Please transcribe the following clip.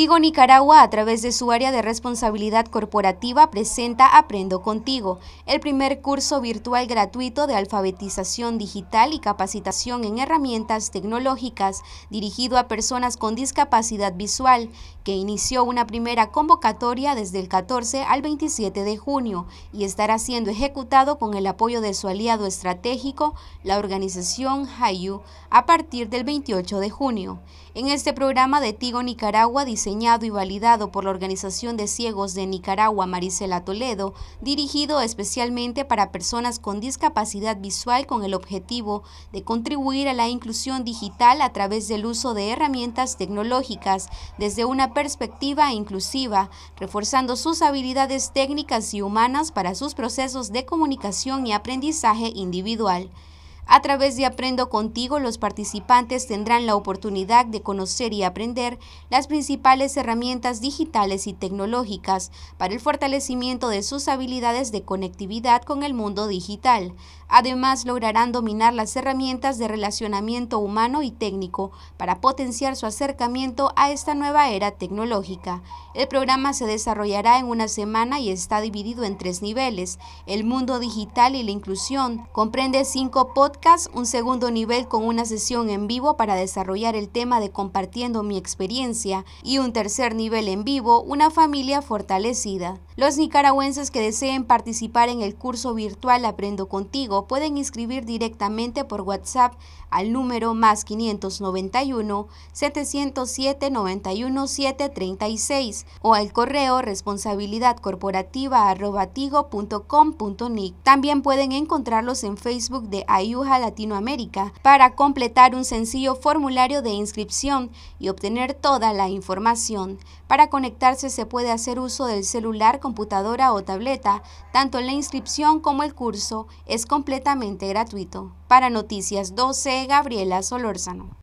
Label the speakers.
Speaker 1: Tigo Nicaragua, a través de su área de responsabilidad corporativa, presenta Aprendo Contigo, el primer curso virtual gratuito de alfabetización digital y capacitación en herramientas tecnológicas dirigido a personas con discapacidad visual, que inició una primera convocatoria desde el 14 al 27 de junio y estará siendo ejecutado con el apoyo de su aliado estratégico, la organización Hayu, a partir del 28 de junio. En este programa de Tigo Nicaragua, dice y validado por la Organización de Ciegos de Nicaragua Marisela Toledo, dirigido especialmente para personas con discapacidad visual con el objetivo de contribuir a la inclusión digital a través del uso de herramientas tecnológicas desde una perspectiva inclusiva, reforzando sus habilidades técnicas y humanas para sus procesos de comunicación y aprendizaje individual. A través de Aprendo contigo, los participantes tendrán la oportunidad de conocer y aprender las principales herramientas digitales y tecnológicas para el fortalecimiento de sus habilidades de conectividad con el mundo digital. Además, lograrán dominar las herramientas de relacionamiento humano y técnico para potenciar su acercamiento a esta nueva era tecnológica. El programa se desarrollará en una semana y está dividido en tres niveles, el mundo digital y la inclusión. Comprende cinco podcasts un segundo nivel con una sesión en vivo para desarrollar el tema de compartiendo mi experiencia y un tercer nivel en vivo, una familia fortalecida. Los nicaragüenses que deseen participar en el curso virtual Aprendo contigo pueden inscribir directamente por WhatsApp al número más 591 707 91736 o al correo responsabilidadcorporativa.com.nic. También pueden encontrarlos en Facebook de IU Latinoamérica para completar un sencillo formulario de inscripción y obtener toda la información. Para conectarse se puede hacer uso del celular, computadora o tableta. Tanto la inscripción como el curso es completamente gratuito. Para Noticias 12, Gabriela Solórzano.